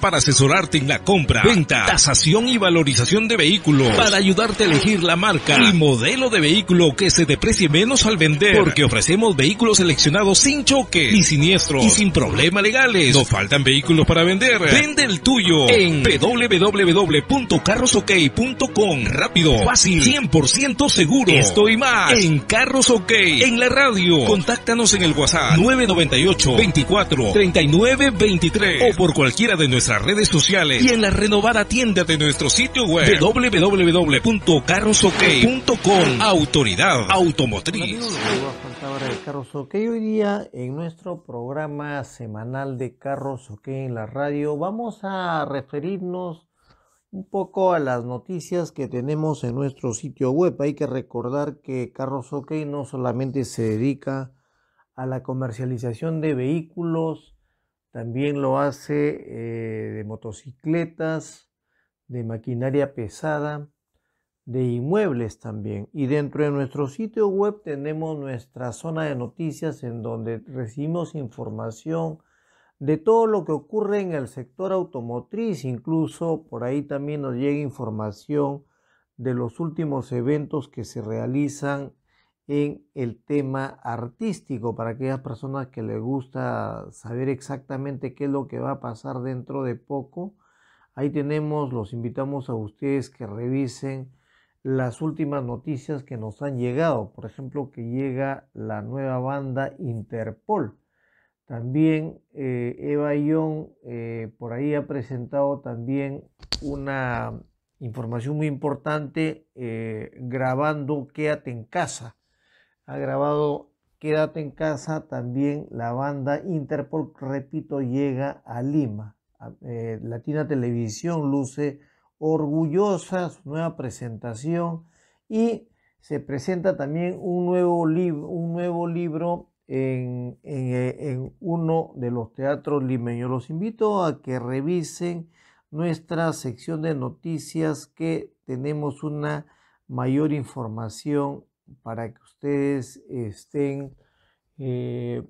para asesorarte en la compra, venta, tasación y valorización de vehículos, para ayudarte a elegir la marca y modelo de vehículo que se deprecie menos al vender, porque ofrecemos vehículos seleccionados sin choque, ni siniestro y sin problemas legales. No faltan vehículos para vender. Vende el tuyo en www.carrosok.com. Rápido, fácil, 100% seguro. Estoy más en Carros OK, en la radio. Contáctanos en el WhatsApp 998 24 39 23 o por cualquiera de nuestras redes sociales y en la renovada tienda de nuestro sitio web www.carrosok.com Autoridad Automotriz. OK. Hoy día en nuestro programa semanal de Carros OK en la radio vamos a referirnos un poco a las noticias que tenemos en nuestro sitio web. Hay que recordar que Carros OK no solamente se dedica a la comercialización de vehículos también lo hace eh, de motocicletas, de maquinaria pesada, de inmuebles también. Y dentro de nuestro sitio web tenemos nuestra zona de noticias en donde recibimos información de todo lo que ocurre en el sector automotriz. Incluso por ahí también nos llega información de los últimos eventos que se realizan en el tema artístico, para aquellas personas que les gusta saber exactamente qué es lo que va a pasar dentro de poco. Ahí tenemos, los invitamos a ustedes que revisen las últimas noticias que nos han llegado. Por ejemplo, que llega la nueva banda Interpol. También eh, Eva Young eh, por ahí ha presentado también una información muy importante eh, grabando Quédate en casa ha grabado Quédate en casa, también la banda Interpol, repito, llega a Lima. Eh, Latina Televisión luce orgullosa su nueva presentación y se presenta también un nuevo, libro, un nuevo libro en, eh, en, uno de los teatros limeños. Los invito a que revisen nuestra sección de noticias que tenemos una mayor información para que ustedes estén, eh,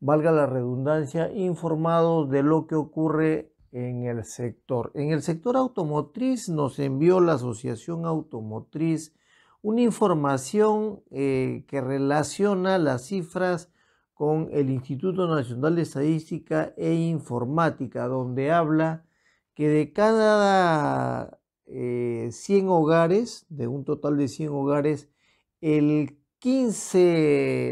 valga la redundancia, informados de lo que ocurre en el sector. En el sector automotriz nos envió la Asociación Automotriz una información eh, que relaciona las cifras con el Instituto Nacional de Estadística e Informática, donde habla que de cada 100 eh, hogares, de un total de 100 hogares, el 15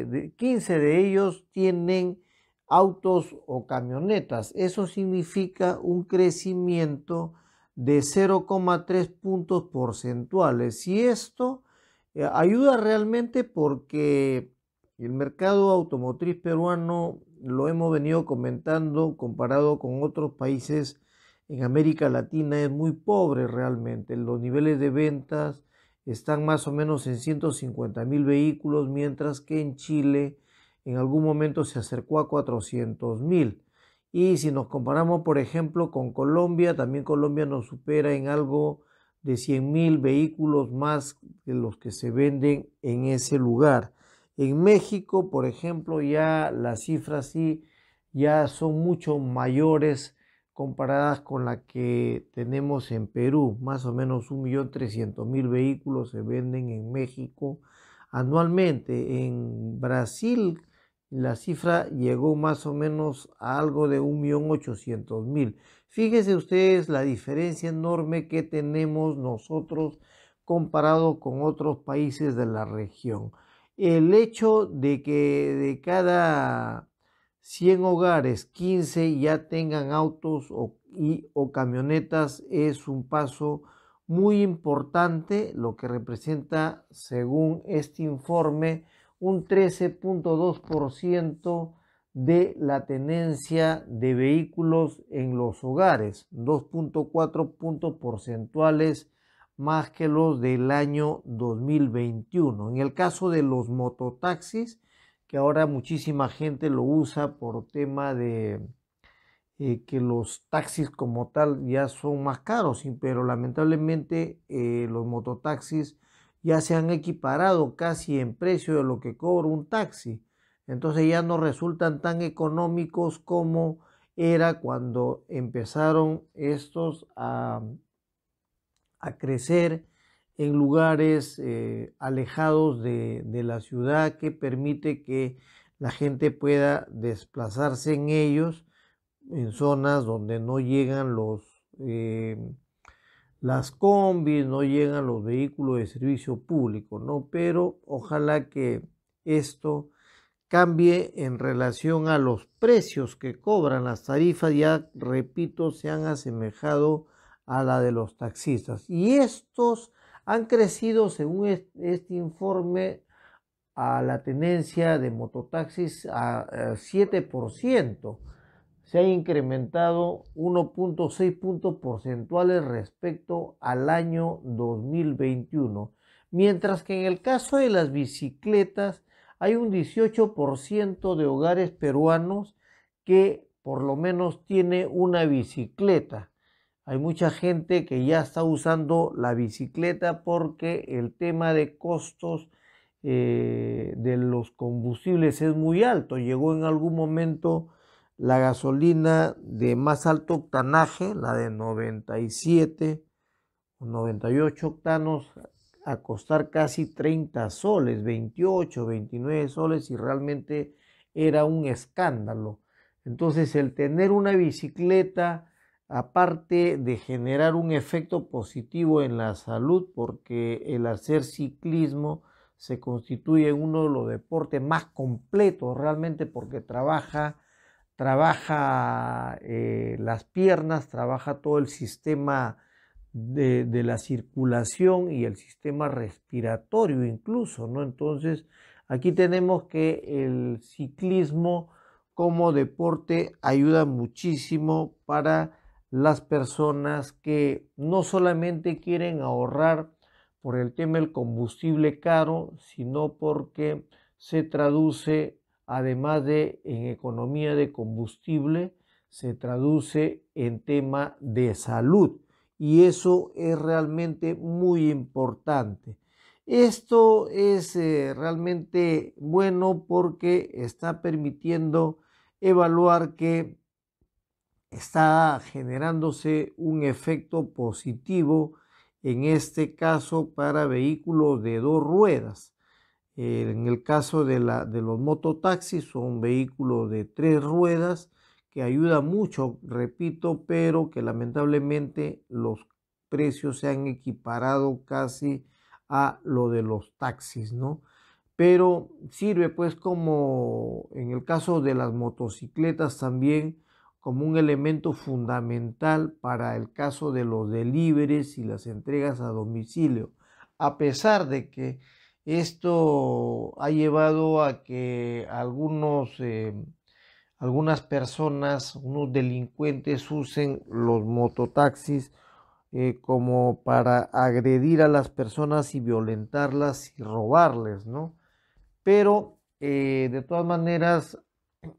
de, 15 de ellos tienen autos o camionetas. Eso significa un crecimiento de 0,3 puntos porcentuales. Y esto eh, ayuda realmente porque el mercado automotriz peruano lo hemos venido comentando comparado con otros países en América Latina es muy pobre realmente. Los niveles de ventas están más o menos en 150 mil vehículos, mientras que en Chile en algún momento se acercó a 400 mil. Y si nos comparamos, por ejemplo, con Colombia, también Colombia nos supera en algo de 100 mil vehículos más que los que se venden en ese lugar. En México, por ejemplo, ya las cifras sí ya son mucho mayores comparadas con la que tenemos en Perú. Más o menos 1.300.000 vehículos se venden en México anualmente. En Brasil la cifra llegó más o menos a algo de 1.800.000. Fíjense ustedes la diferencia enorme que tenemos nosotros comparado con otros países de la región. El hecho de que de cada 100 hogares, 15 ya tengan autos o, camionetas es un paso muy importante, lo que representa, según este informe, un 13.2% de la tenencia de vehículos en los hogares, 2.4 puntos porcentuales más que los del año 2021. En el caso de los mototaxis, que ahora muchísima gente lo usa por tema de eh, que los taxis como tal ya son más caros, pero lamentablemente eh, los mototaxis ya se han equiparado casi en precio de lo que cobra un taxi. Entonces ya no resultan tan económicos como era cuando empezaron estos a crecer en lugares eh, alejados de, la ciudad que permite que la gente pueda desplazarse en ellos, en zonas donde no llegan los, eh, las combis, no llegan los vehículos de servicio público, ¿no? Pero ojalá que esto cambie en relación a los precios que cobran las tarifas, ya repito, se han asemejado a la de los taxistas. Y estos han crecido, según este informe, a la tenencia de mototaxis a 7%. Se ha incrementado 1.6 puntos porcentuales respecto al año 2021, mientras que en el caso de las bicicletas hay un 18% de hogares peruanos que por lo menos tiene una bicicleta. Hay mucha gente que ya está usando la bicicleta porque el tema de costos eh, de los combustibles es muy alto. Llegó en algún momento la gasolina de más alto octanaje, la de 97 o 98 octanos, a costar casi 30 soles, 28, 29 soles y realmente era un escándalo. Entonces el tener una bicicleta aparte de generar un efecto positivo en la salud, porque el hacer ciclismo se constituye uno de los deportes más completos realmente porque trabaja, trabaja eh, las piernas, trabaja todo el sistema de, de, la circulación y el sistema respiratorio incluso, ¿no? Entonces, aquí tenemos que el ciclismo como deporte ayuda muchísimo para las personas que no solamente quieren ahorrar por el tema del combustible caro, sino porque se traduce, además de en economía de combustible, se traduce en tema de salud. Y eso es realmente muy importante. Esto es eh, realmente bueno porque está permitiendo evaluar que está generándose un efecto positivo, en este caso para vehículos de dos ruedas. Eh, en el caso de, los mototaxis son vehículos de tres ruedas que ayuda mucho, repito, pero que lamentablemente los precios se han equiparado casi a lo de los taxis, ¿no? Pero sirve pues como en el caso de las motocicletas también como un elemento fundamental para el caso de los deliveries y las entregas a domicilio, a pesar de que esto ha llevado a que algunos, eh, algunas personas, unos delincuentes usen los mototaxis eh, como para agredir a las personas y violentarlas y robarles, ¿no? Pero eh, de todas maneras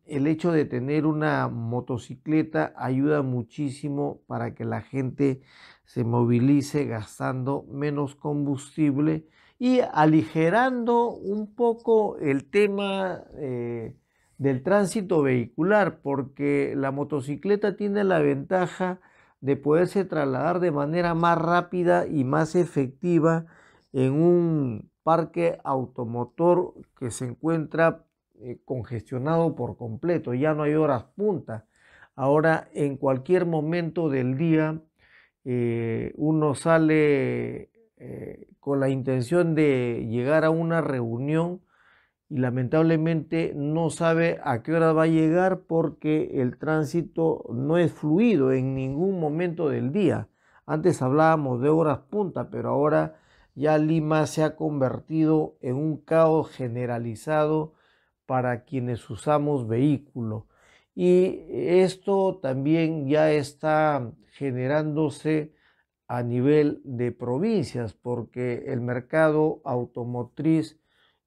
el hecho de tener una motocicleta ayuda muchísimo para que la gente se movilice gastando menos combustible y aligerando un poco el tema eh, del tránsito vehicular, porque la motocicleta tiene la ventaja de poderse trasladar de manera más rápida y más efectiva en un parque automotor que se encuentra eh, congestionado por completo, ya no hay horas punta. Ahora en cualquier momento del día eh, uno sale eh, con la intención de llegar a una reunión y lamentablemente no sabe a qué hora va a llegar porque el tránsito no es fluido en ningún momento del día. Antes hablábamos de horas punta, pero ahora ya Lima se ha convertido en un caos generalizado para quienes usamos vehículo. Y esto también ya está generándose a nivel de provincias, porque el mercado automotriz,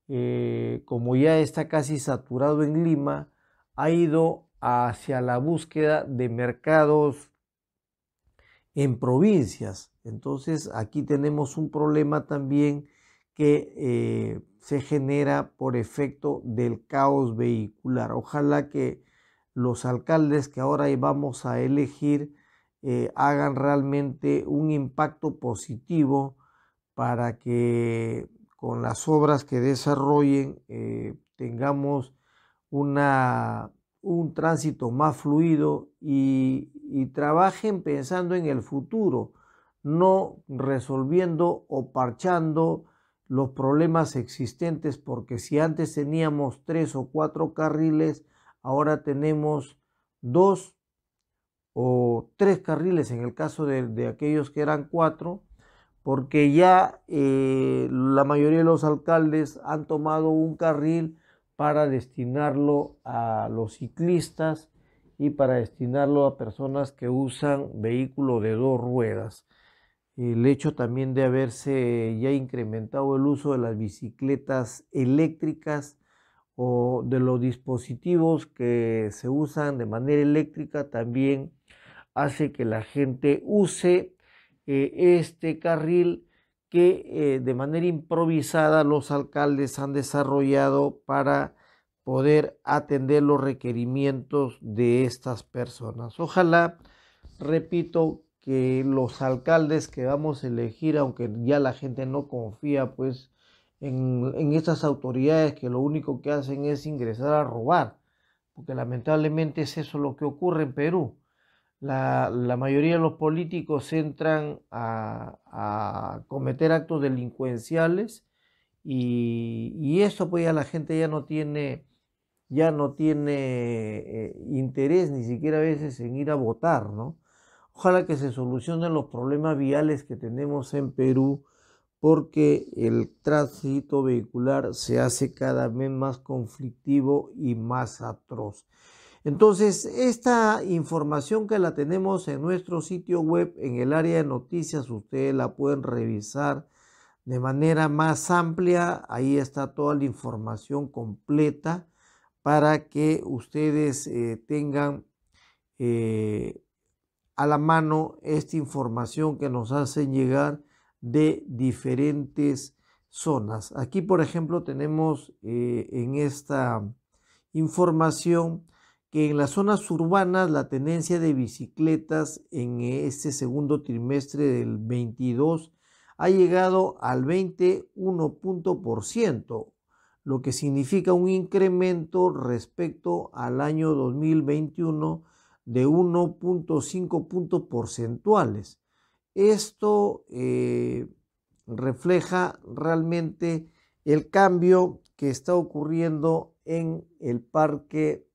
eh, como ya está casi saturado en Lima, ha ido hacia la búsqueda de mercados en provincias. Entonces aquí tenemos un problema también que eh, se genera por efecto del caos vehicular. Ojalá que los alcaldes que ahora vamos a elegir eh, hagan realmente un impacto positivo para que con las obras que desarrollen eh, tengamos una, un tránsito más fluido y trabajen pensando en el futuro, no resolviendo o parchando los problemas existentes, porque si antes teníamos tres o cuatro carriles, ahora tenemos dos o tres carriles en el caso de, aquellos que eran cuatro, porque ya eh, la mayoría de los alcaldes han tomado un carril para destinarlo a los ciclistas y para destinarlo a personas que usan vehículo de dos ruedas el hecho también de haberse ya incrementado el uso de las bicicletas eléctricas o de los dispositivos que se usan de manera eléctrica también hace que la gente use eh, este carril que eh, de manera improvisada los alcaldes han desarrollado para poder atender los requerimientos de estas personas. Ojalá, repito, que los alcaldes que vamos a elegir, aunque ya la gente no confía, pues en, en estas autoridades que lo único que hacen es ingresar a robar, porque lamentablemente es eso lo que ocurre en Perú. La, mayoría de los políticos entran a, cometer actos delincuenciales y, eso pues ya la gente ya no tiene, ya no tiene eh, interés ni siquiera a veces en ir a votar, ¿no? Ojalá que se solucionen los problemas viales que tenemos en Perú porque el tránsito vehicular se hace cada vez más conflictivo y más atroz. Entonces, esta información que la tenemos en nuestro sitio web, en el área de noticias, ustedes la pueden revisar de manera más amplia. Ahí está toda la información completa para que ustedes eh, tengan eh, a la mano esta información que nos hacen llegar de diferentes zonas. Aquí, por ejemplo, tenemos eh, en esta información que en las zonas urbanas la tendencia de bicicletas en este segundo trimestre del 22 ha llegado al 21%, lo que significa un incremento respecto al año 2021 de 1.5 puntos porcentuales. Esto eh, refleja realmente el cambio que está ocurriendo en el Parque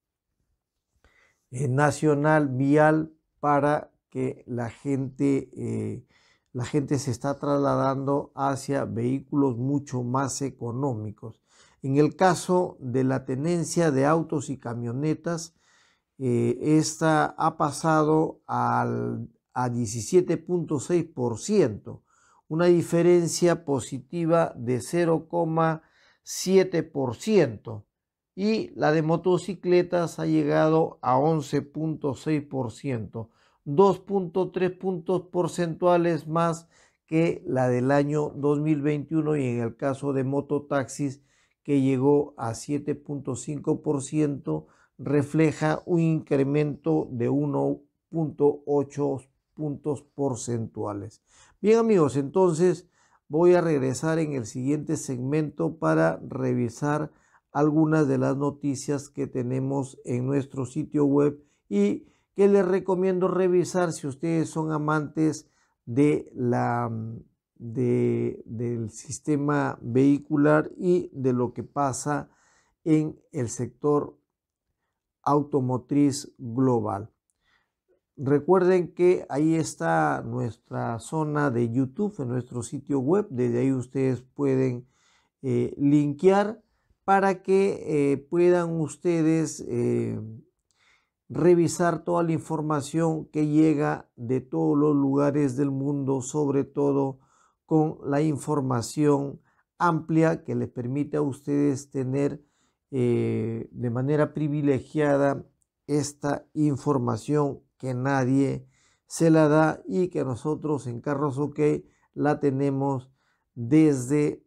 eh, Nacional Vial para que la gente, eh, la gente se está trasladando hacia vehículos mucho más económicos. En el caso de la tenencia de autos y camionetas, eh, esta ha pasado al, a 17.6%, una diferencia positiva de 0,7%, y la de motocicletas ha llegado a 11.6%, 2.3 puntos porcentuales más que la del año 2021 y en el caso de mototaxis que llegó a 7.5% refleja un incremento de 1.8 puntos porcentuales. Bien amigos, entonces voy a regresar en el siguiente segmento para revisar algunas de las noticias que tenemos en nuestro sitio web y que les recomiendo revisar si ustedes son amantes de la, del sistema vehicular y de lo que pasa en el sector automotriz global. Recuerden que ahí está nuestra zona de YouTube, en nuestro sitio web. Desde ahí ustedes pueden eh, linkear para que eh, puedan ustedes eh, revisar toda la información que llega de todos los lugares del mundo, sobre todo con la información amplia que les permite a ustedes tener eh, de manera privilegiada esta información que nadie se la da y que nosotros en Carros OK la tenemos desde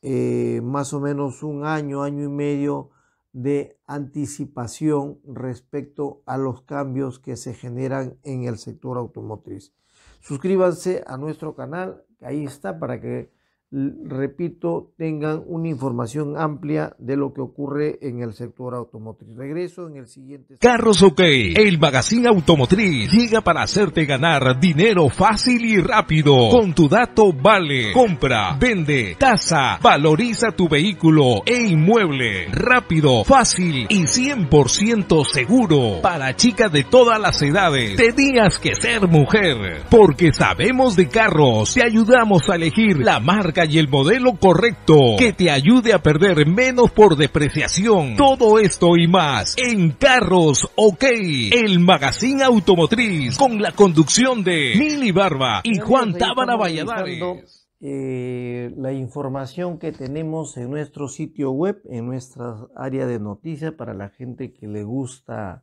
eh, más o menos un año, año y medio de anticipación respecto a los cambios que se generan en el sector automotriz. Suscríbanse a nuestro canal, ahí está, para que repito, tengan una información amplia de lo que ocurre en el sector automotriz. Regreso en el siguiente. Carros OK, el magazine automotriz, llega para hacerte ganar dinero fácil y rápido. Con tu dato vale, compra, vende, tasa, valoriza tu vehículo e inmueble. Rápido, fácil y 100% seguro. Para chicas de todas las edades, tenías que ser mujer. Porque sabemos de carros, te ayudamos a elegir la marca y el modelo correcto que te ayude a perder menos por depreciación. Todo esto y más en Carros OK, el magazine automotriz con la conducción de Mili Barba y Juan Tábara Valladares. Eh, la información que tenemos en nuestro sitio web, en nuestra área de noticias para la gente que le gusta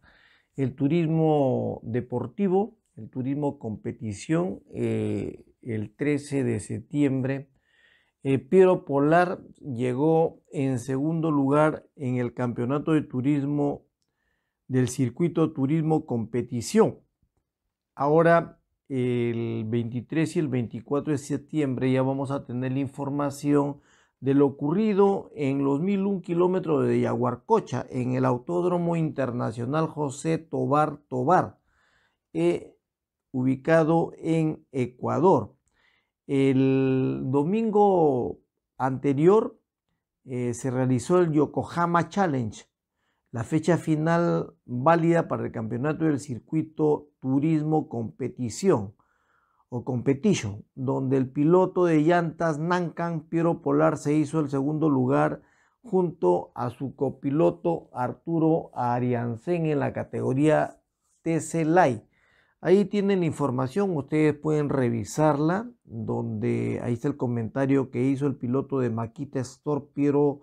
el turismo deportivo, el turismo competición, eh, el 13 de septiembre eh, Piero Polar llegó en segundo lugar en el campeonato de turismo del circuito turismo competición. Ahora el 23 y el 24 de septiembre ya vamos a tener la información de lo ocurrido en los 1001 kilómetros de Yaguarcocha en el Autódromo Internacional José Tobar Tobar, eh, ubicado en Ecuador. El domingo anterior eh, se realizó el Yokohama Challenge, la fecha final válida para el campeonato del circuito Turismo Competición o Competition, donde el piloto de llantas Nankan Piero Polar se hizo el segundo lugar junto a su copiloto Arturo Ariancén en la categoría TC Light Ahí tienen información, ustedes pueden revisarla, donde ahí está el comentario que hizo el piloto de Maquita Storpiro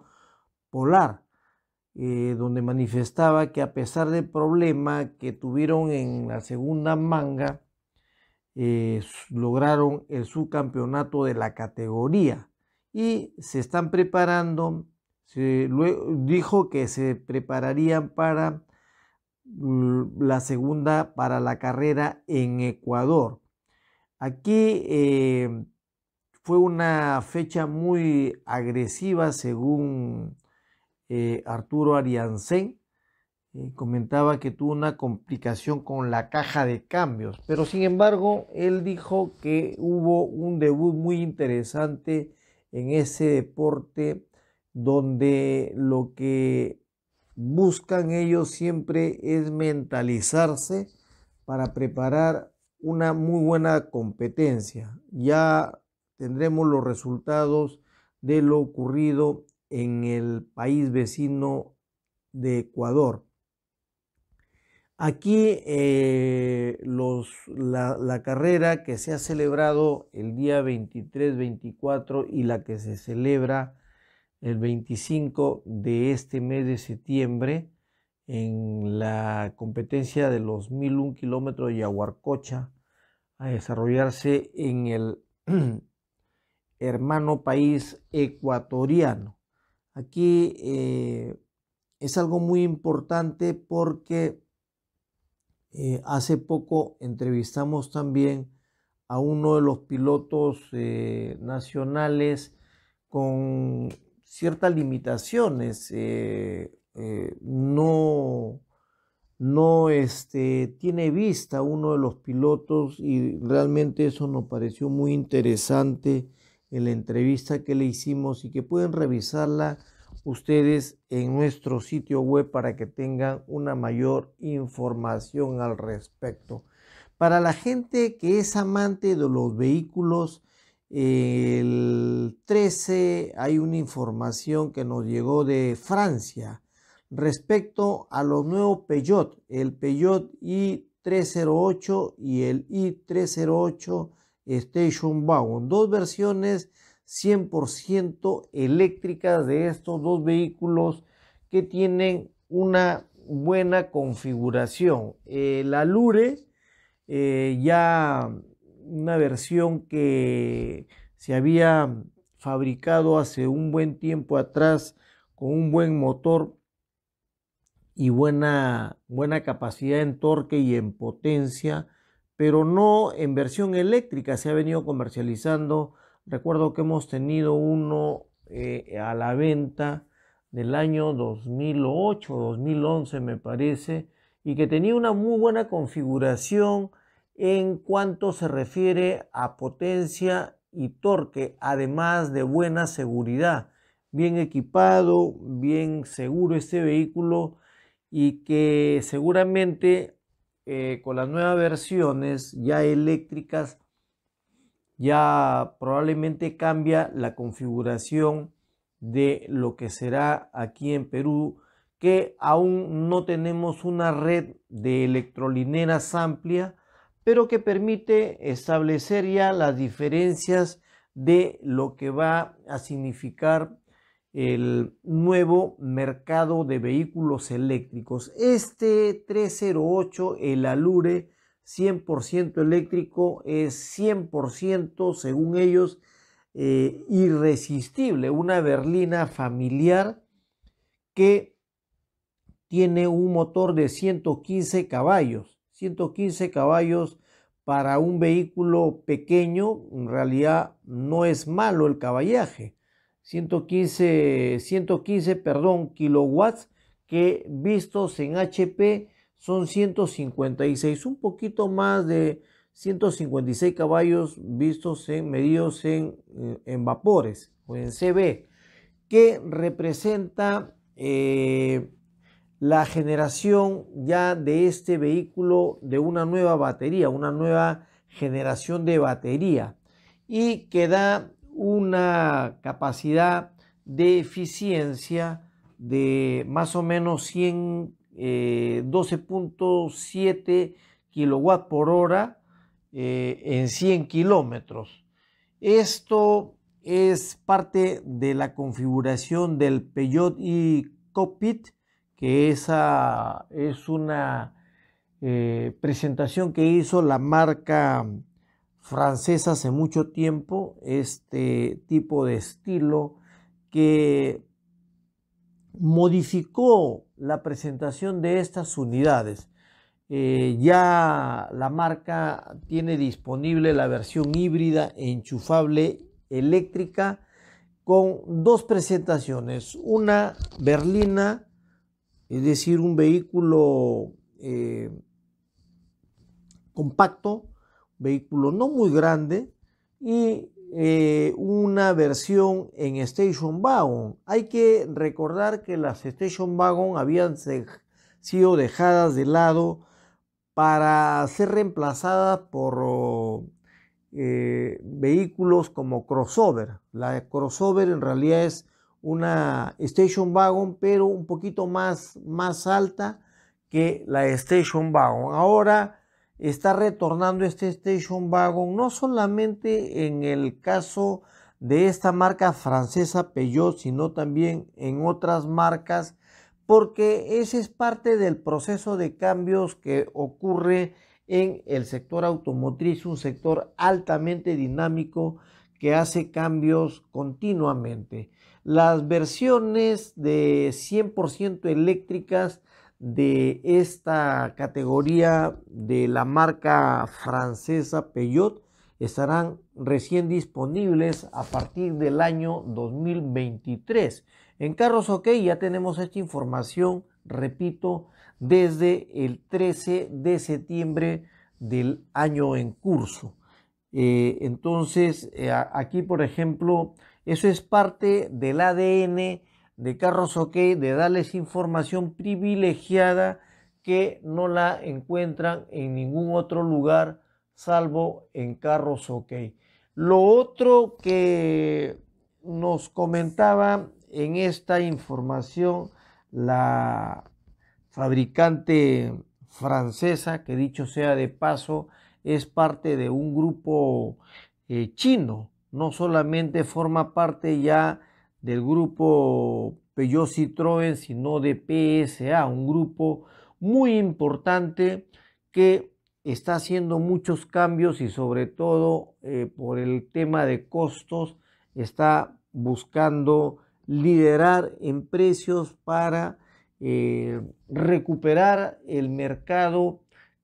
Polar, eh, donde manifestaba que a pesar del problema que tuvieron en la segunda manga, eh, lograron el subcampeonato de la categoría y se están preparando, se, dijo que se prepararían para Mm, la segunda para la carrera en Ecuador. Aquí eh, fue una fecha muy agresiva según eh, Arturo Ariancén. Eh, comentaba que tuvo una complicación con la caja de cambios, pero sin embargo él dijo que hubo un debut muy interesante en ese deporte donde lo que buscan ellos siempre es mentalizarse para preparar una muy buena competencia. Ya tendremos los resultados de lo ocurrido en el país vecino de Ecuador. Aquí eh, la, la, carrera que se ha celebrado el día 23, 24 y la que se celebra el 25 de este mes de septiembre en la competencia de los 1001 kilómetros de Yaguarcocha a desarrollarse en el hermano país ecuatoriano. Aquí eh, es algo muy importante porque eh, hace poco entrevistamos también a uno de los pilotos eh, nacionales con ciertas limitaciones, eh, eh, no, no este, tiene vista uno de los pilotos y realmente eso nos pareció muy interesante en la entrevista que le hicimos y que pueden revisarla ustedes en nuestro sitio web para que tengan una mayor información al respecto. Para la gente que es amante de los vehículos, el 13 hay una información que nos llegó de Francia respecto a los nuevos Peugeot, el Peugeot i308 y el i308 Station Wagon, dos versiones 100% eléctricas de estos dos vehículos que tienen una buena configuración. la Lure eh, ya una versión que se había fabricado hace un buen tiempo atrás con un buen motor y buena, buena capacidad en torque y en potencia, pero no en versión eléctrica, se ha venido comercializando. Recuerdo que hemos tenido uno eh, a la venta del año 2008, 2011 me parece, y que tenía una muy buena configuración en cuanto se refiere a potencia y torque, además de buena seguridad. Bien equipado, bien seguro este vehículo y que seguramente eh, con las nuevas versiones ya eléctricas ya probablemente cambia la configuración de lo que será aquí en Perú, que aún no tenemos una red de electrolineras amplia, pero que permite establecer ya las diferencias de lo que va a significar el nuevo mercado de vehículos eléctricos. Este 308, el Alure 100% eléctrico, es 100%, según ellos, eh, irresistible, una berlina familiar que tiene un motor de 115 caballos 115 caballos para un vehículo pequeño, en realidad no es malo el caballaje. 115, 115 perdón, kilowatts que vistos en HP son 156, un poquito más de 156 caballos vistos en medidos en, eh, vapores o en CB, que representa eh, la generación ya de este vehículo de una nueva batería, una nueva generación de batería y que da una capacidad de eficiencia de más o menos 112.7 12.7 eh, kilowatt por hora eh, en 100 kilómetros. Esto es parte de la configuración del Peugeot y Cockpit que esa es una eh, presentación que hizo la marca francesa hace mucho tiempo, este tipo de estilo que modificó la presentación de estas unidades. Eh, ya la marca tiene disponible la versión híbrida enchufable eléctrica con dos presentaciones, una berlina es decir, un vehículo eh, compacto, vehículo no muy grande y eh, una versión en Station Wagon. Hay que recordar que las Station Wagon habían sido dejadas de lado para ser reemplazadas por eh, vehículos como crossover. La crossover en realidad es una station wagon, pero un poquito más, más alta que la station wagon. Ahora está retornando este station wagon, no solamente en el caso de esta marca francesa Peugeot, sino también en otras marcas, porque ese es parte del proceso de cambios que ocurre en el sector automotriz, un sector altamente dinámico que hace cambios continuamente. Las versiones de 100% eléctricas de esta categoría de la marca francesa Peugeot estarán recién disponibles a partir del año 2023. En Carros OK ya tenemos esta información, repito, desde el 13 de septiembre del año en curso. Eh, entonces, eh, aquí, por ejemplo, eso es parte del ADN de Carros OK, de darles información privilegiada que no la encuentran en ningún otro lugar salvo en Carros OK. Lo otro que nos comentaba en esta información la fabricante francesa, que dicho sea de paso, es parte de un grupo eh, chino no solamente forma parte ya del grupo Peugeot Citroën, sino de PSA, un grupo muy importante que está haciendo muchos cambios y sobre todo eh, por el tema de costos está buscando liderar en precios para eh, recuperar el mercado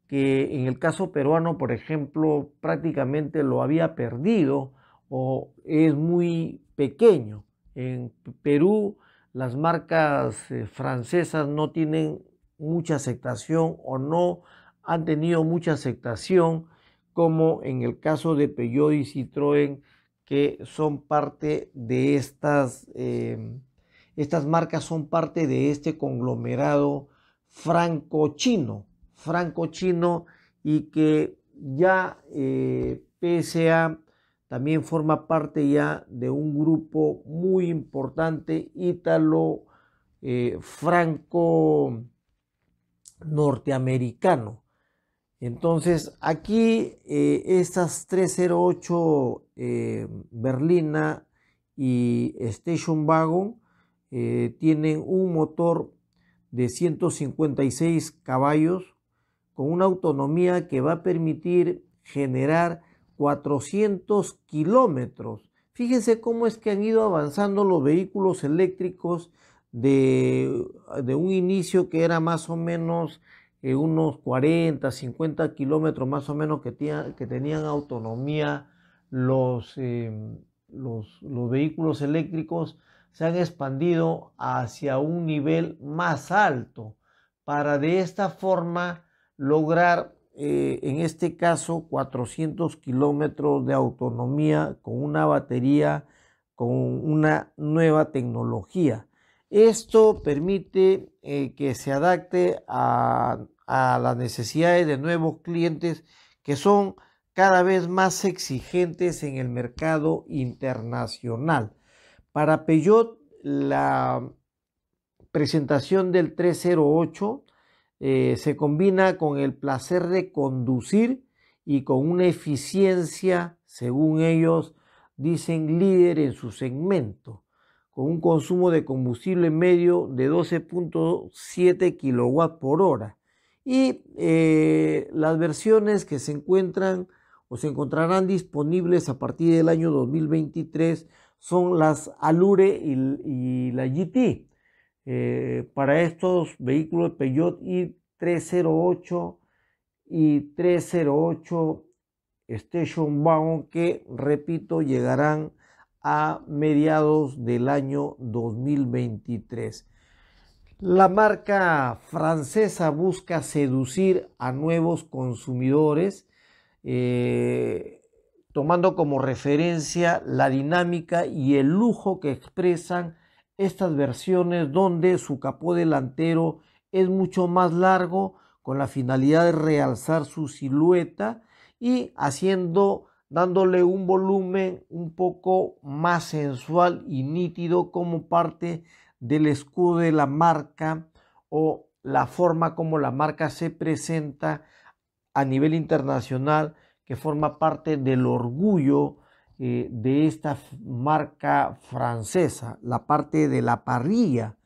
que en el caso peruano, por ejemplo, prácticamente lo había perdido o es muy pequeño. En Perú las marcas eh, francesas no tienen mucha aceptación o no han tenido mucha aceptación como en el caso de Peugeot y Citroën que son parte de estas, em, estas marcas son parte de este conglomerado franco-chino, franco-chino y que ya eh, pese a también forma parte ya de un grupo muy importante ítalo eh, franco norteamericano. Entonces aquí eh, estas 308 eh, Berlina y Station Wagon tienen un motor de 156 caballos con una autonomía que va a permitir generar 400 kilómetros. Fíjense cómo es que han ido avanzando los vehículos eléctricos de, un inicio que era más o menos eh, unos 40, 50 kilómetros más o menos que, tenían autonomía em, los vehículos eléctricos, se han expandido hacia un nivel más alto para de esta forma lograr eh, en este caso 400 kilómetros de autonomía con una batería, con una nueva tecnología. Esto permite eh, que se adapte a, a las necesidades de nuevos clientes que son cada vez más exigentes en el mercado internacional. Para Peugeot, la presentación del 308 eh, se combina con el placer de conducir y con una eficiencia, según ellos dicen, líder en su segmento, con un consumo de combustible medio de 12.7 kW por hora. Y eh, las versiones que se encuentran o se encontrarán disponibles a partir del año 2023 son las Alure y la GT. Eh, para estos vehículos Peugeot y 308 y 308 Station Wagon que, repito, llegarán a mediados del año 2023. La marca francesa busca seducir a nuevos consumidores, eh, tomando como referencia la dinámica y el lujo que expresan estas versiones donde su capó delantero es mucho más largo con la finalidad de realzar su silueta y haciendo dándole un volumen un poco más sensual y nítido como parte del escudo de la marca o la forma como la marca se presenta a nivel internacional que forma parte del orgullo eh, de esta marca francesa, la parte de la parrilla.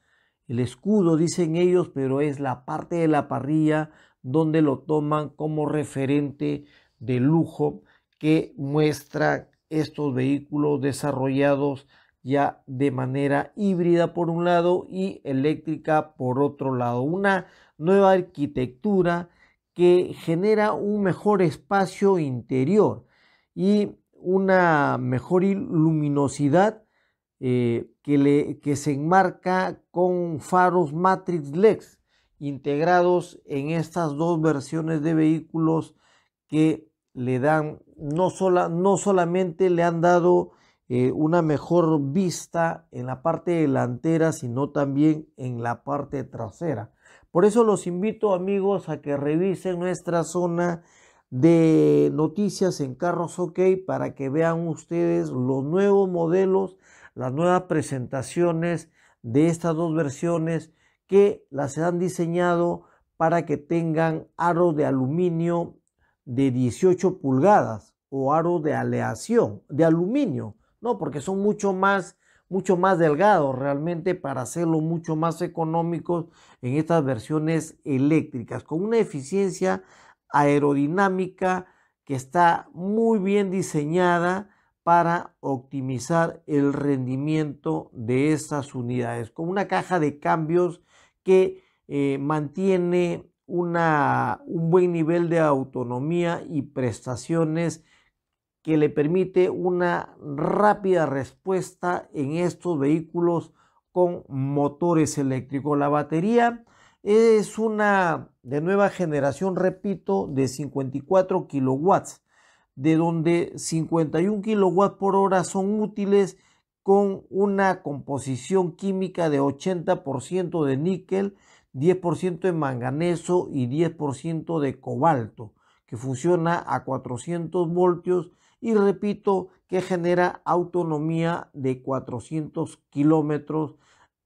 El escudo, dicen ellos, pero es la parte de la parrilla donde lo toman como referente de lujo que muestra estos vehículos desarrollados ya de manera híbrida por un lado y eléctrica por otro lado. Una nueva arquitectura que genera un mejor espacio interior y una mejor luminosidad eh, que, se enmarca con faros Matrix Lex integrados en estas dos versiones de vehículos que le dan, no, no solamente le han dado eh, una mejor vista en la parte delantera, sino también en la parte trasera. Por eso los invito amigos a que revisen nuestra zona de noticias en Carros OK para que vean ustedes los nuevos modelos, las nuevas presentaciones de estas dos versiones que las han diseñado para que tengan aros de aluminio de 18 pulgadas o aros de aleación de aluminio, no, porque son mucho más mucho más delgados realmente para hacerlo mucho más económico en estas versiones eléctricas con una eficiencia aerodinámica que está muy bien diseñada para optimizar el rendimiento de estas unidades, con una caja de cambios que eh, mantiene un buen nivel de autonomía y prestaciones que le permite una rápida respuesta en estos vehículos con motores eléctricos. La batería es una de nueva generación, repito, de 54 kilowatts, de donde 51 kilowatts por hora son útiles con una composición química de 80% de níquel, 10% de manganeso y 10% de cobalto, que funciona a 400 voltios y repito que genera autonomía de 400 kilómetros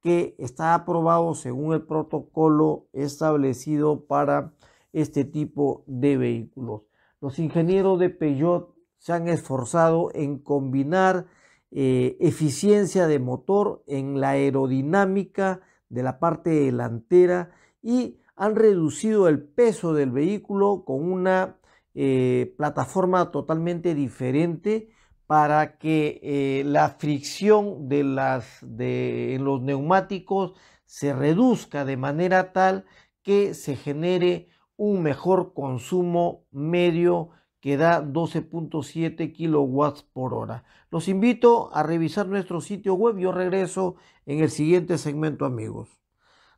que está aprobado según el protocolo establecido para este tipo de vehículos. Los ingenieros de Peugeot se han esforzado en combinar eh, eficiencia de motor en la aerodinámica de la parte delantera y han reducido el peso del vehículo con una eh, plataforma totalmente diferente para que eh, la fricción de, las, de los neumáticos se reduzca de manera tal que se genere un mejor consumo medio que da 12.7 kilowatts por hora. Los invito a revisar nuestro sitio web. Yo regreso en el siguiente segmento, amigos.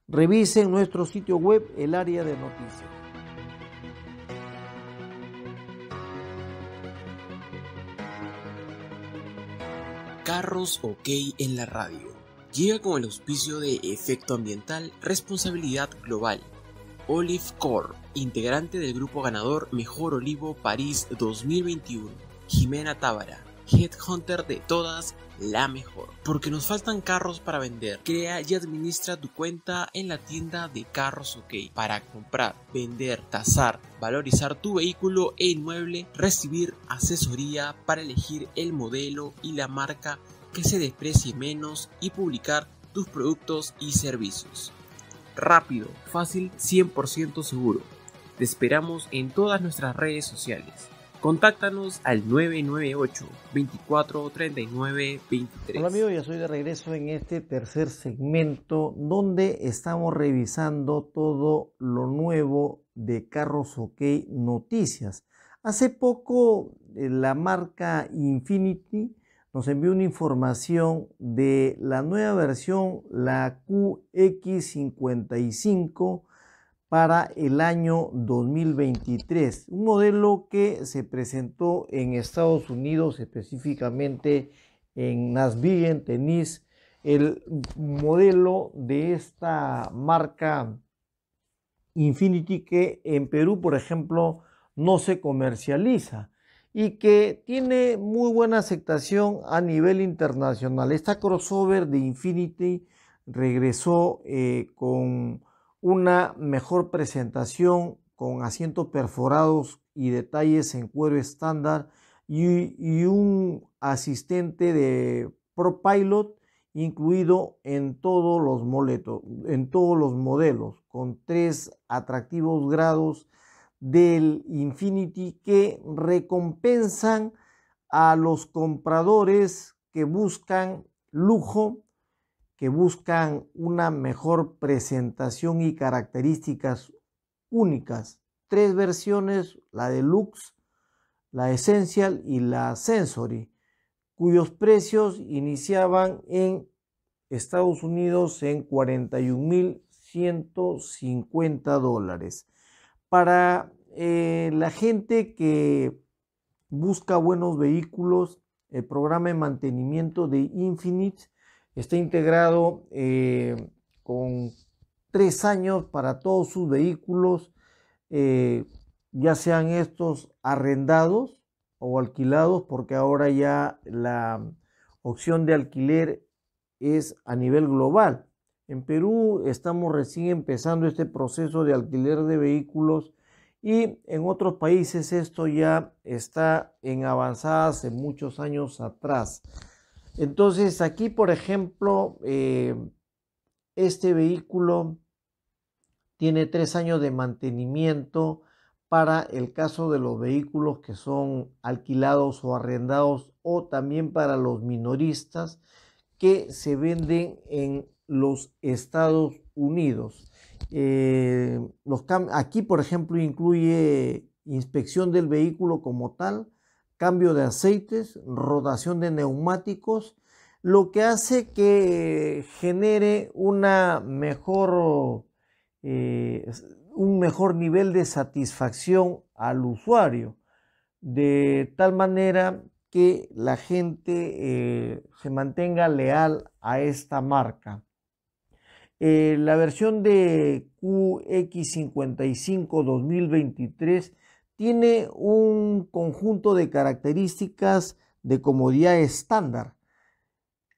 Revisen nuestro sitio web, el área de noticias. Carros OK en la radio. Llega con el auspicio de Efecto Ambiental Responsabilidad Global. Olive Corp, integrante del grupo ganador Mejor Olivo París 2021. Jimena Tábara, Headhunter de todas, la mejor. Porque nos faltan carros para vender. Crea y administra tu cuenta en la tienda de Carros OK para comprar, vender, tasar, valorizar tu vehículo e inmueble, recibir asesoría para elegir el modelo y la marca que se desprecie menos y publicar tus productos y servicios. Rápido, fácil, 100% seguro. Te esperamos en todas nuestras redes sociales. Contáctanos al 998-2439-23. Hola amigos, ya soy de regreso en este tercer segmento donde estamos revisando todo lo nuevo de Carros OK Noticias. Hace poco eh, la marca Infinity nos envió una información de la nueva versión, la QX55 para el año 2023, un modelo que se presentó en Estados Unidos, específicamente en Nashville, en Tenis El modelo de esta marca Infinity que en Perú, por ejemplo, no se comercializa y que tiene muy buena aceptación a nivel internacional. Esta crossover de Infinity regresó eh, con una mejor presentación con asientos perforados y detalles en cuero estándar y, un asistente de ProPilot incluido en todos los en todos los modelos, con tres atractivos grados del Infinity que recompensan a los compradores que buscan lujo que buscan una mejor presentación y características únicas. Tres versiones, la deluxe, la essential y la sensory, cuyos precios iniciaban en Estados Unidos en 41.150 dólares. Para eh, la gente que busca buenos vehículos, el programa de mantenimiento de Infinite Está integrado eh, con tres años para todos sus vehículos, eh, ya sean estos arrendados o alquilados, porque ahora ya la opción de alquiler es a nivel global. En Perú estamos recién empezando este proceso de alquiler de vehículos y en otros países esto ya está en avanzada hace muchos años atrás. Entonces aquí, por ejemplo, eh, este vehículo tiene tres años de mantenimiento para el caso de los vehículos que son alquilados o arrendados o también para los minoristas que se venden en los Estados Unidos. Eh, aquí, por ejemplo, incluye inspección del vehículo como tal, cambio de aceites, rotación de neumáticos, lo que hace que genere una mejor, eh, un mejor nivel de satisfacción al usuario, de tal manera que la gente eh, se mantenga leal a esta marca. Eh, la versión de QX55 2023 tiene un conjunto de características de comodidad estándar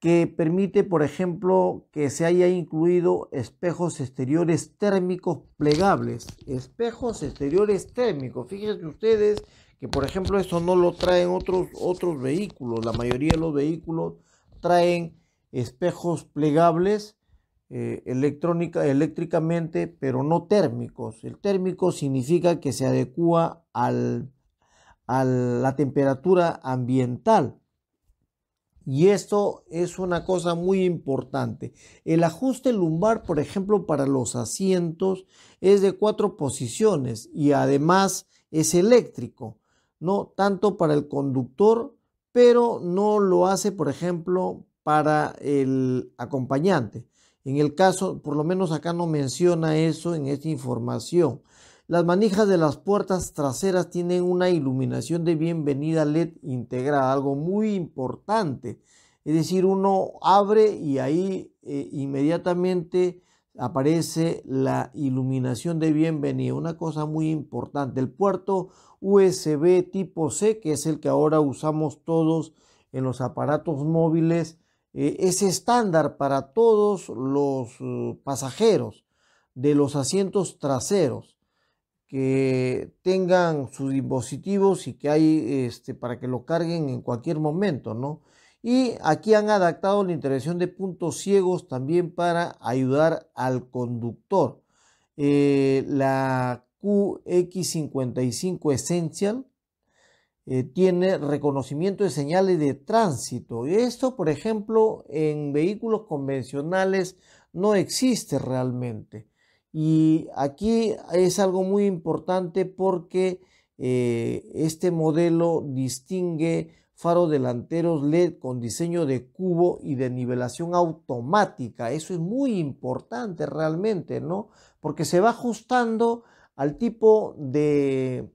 que permite, por ejemplo, que se haya incluido espejos exteriores térmicos plegables. Espejos exteriores térmicos. Fíjense ustedes que, por ejemplo, esto no lo traen otros, otros vehículos. La mayoría de los vehículos traen espejos plegables eh, electrónica, eléctricamente, pero no térmicos. El térmico significa que se adecua a la temperatura ambiental. Y esto es una cosa muy importante. El ajuste lumbar, por ejemplo, para los asientos es de cuatro posiciones y además es eléctrico, ¿no? Tanto para el conductor, pero no lo hace, por ejemplo, para el acompañante. En el caso, por lo menos acá no menciona eso en esta información. Las manijas de las puertas traseras tienen una iluminación de bienvenida LED integrada, algo muy importante. Es decir, uno abre y ahí eh, inmediatamente aparece la iluminación de bienvenida, una cosa muy importante. El puerto USB tipo C, que es el que ahora usamos todos en los aparatos móviles, eh, es estándar para todos los eh, pasajeros de los asientos traseros que tengan sus dispositivos y que hay este, para que lo carguen en cualquier momento, ¿no? Y aquí han adaptado la intervención de puntos ciegos también para ayudar al conductor. Eh, la QX55 Essential eh, tiene reconocimiento de señales de tránsito. Esto, por ejemplo, en vehículos convencionales no existe realmente. Y aquí es algo muy importante porque eh, este modelo distingue faros delanteros LED con diseño de cubo y de nivelación automática. Eso es muy importante realmente, ¿no? Porque se va ajustando al tipo de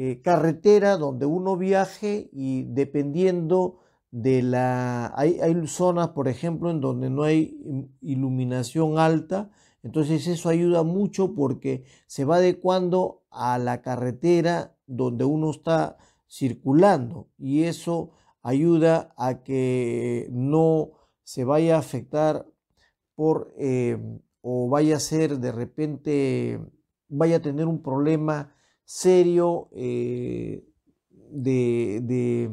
eh, carretera donde uno viaje y dependiendo de la... Hay, hay, zonas, por ejemplo, en donde no hay mm, iluminación alta, entonces eso ayuda mucho porque se va adecuando a la carretera donde uno está circulando y eso ayuda a que no se vaya a afectar por eh, o vaya a ser de repente vaya a tener un problema serio, eh, de,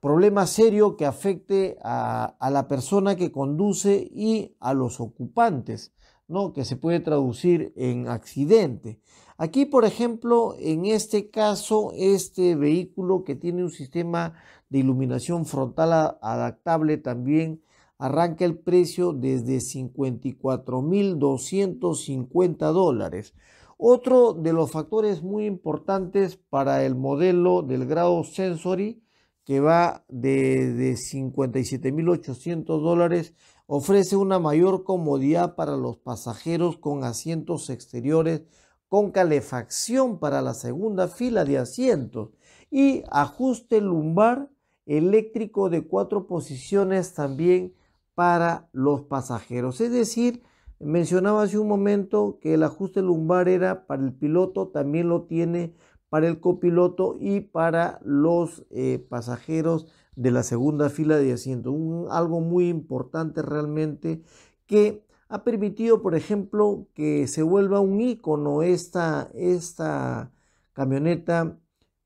problema serio que afecte a, a, la persona que conduce y a los ocupantes, ¿no? que se puede traducir en accidente. Aquí, por ejemplo, en este caso, este vehículo que tiene un sistema de iluminación frontal adaptable también arranca el precio desde 54.250 dólares. Otro de los factores muy importantes para el modelo del grado Sensory, que va de, 57.800 dólares, ofrece una mayor comodidad para los pasajeros con asientos exteriores, con calefacción para la segunda fila de asientos y ajuste lumbar eléctrico de cuatro posiciones también para los pasajeros. Es decir, Mencionaba hace un momento que el ajuste lumbar era para el piloto, también lo tiene para el copiloto y para los eh, pasajeros de la segunda fila de asiento. Un, algo muy importante realmente que ha permitido, por ejemplo, que se vuelva un icono esta, esta camioneta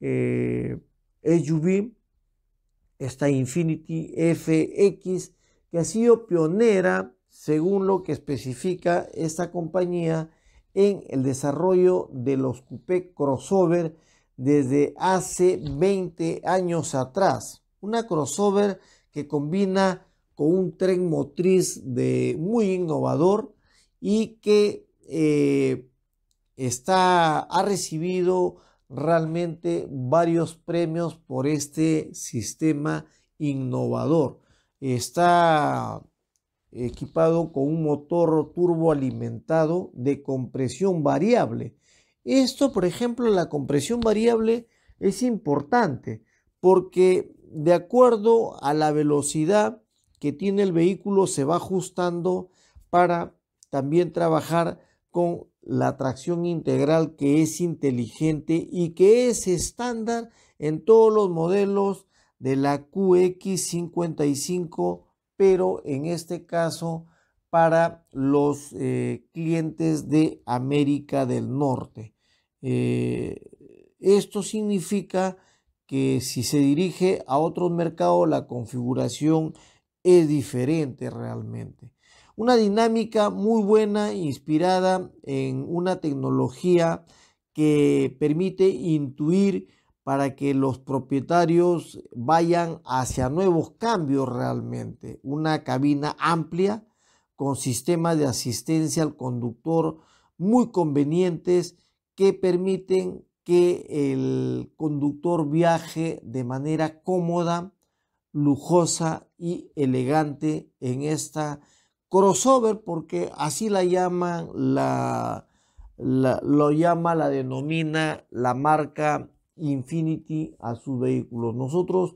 eh, SUV, esta Infinity FX, que ha sido pionera según lo que especifica esta compañía en el desarrollo de los coupé crossover desde hace 20 años atrás. Una crossover que combina con un tren motriz de muy innovador y que eh, está, ha recibido realmente varios premios por este sistema innovador. Está equipado con un motor turboalimentado de compresión variable. Esto, por ejemplo, la compresión variable es importante porque de acuerdo a la velocidad que tiene el vehículo se va ajustando para también trabajar con la tracción integral que es inteligente y que es estándar en todos los modelos de la QX55 pero en este caso para los eh, clientes de América del Norte. Eh, esto significa que si se dirige a otros mercados la configuración es diferente realmente. Una dinámica muy buena inspirada en una tecnología que permite intuir para que los propietarios vayan hacia nuevos cambios realmente. Una cabina amplia con sistema de asistencia al conductor muy convenientes que permiten que el conductor viaje de manera cómoda, lujosa y elegante en esta crossover, porque así la llaman, la, lo llama, la denomina la marca Infinity a sus vehículos. Nosotros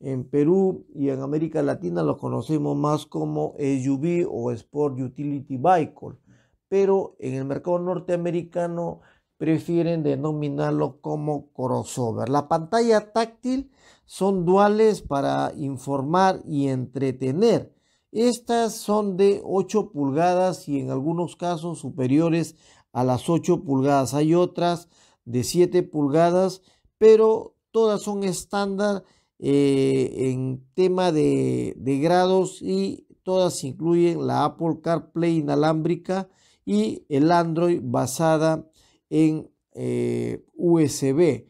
en Perú y en América Latina lo conocemos más como SUV o Sport Utility Vehicle, pero en el mercado norteamericano prefieren denominarlo como crossover. La pantalla táctil son duales para informar y entretener. Estas son de 8 pulgadas y en algunos casos superiores a las 8 pulgadas. Hay otras de 7 pulgadas pero todas son estándar eh, en tema de, grados y todas incluyen la Apple CarPlay inalámbrica y el Android basada en eh, USB.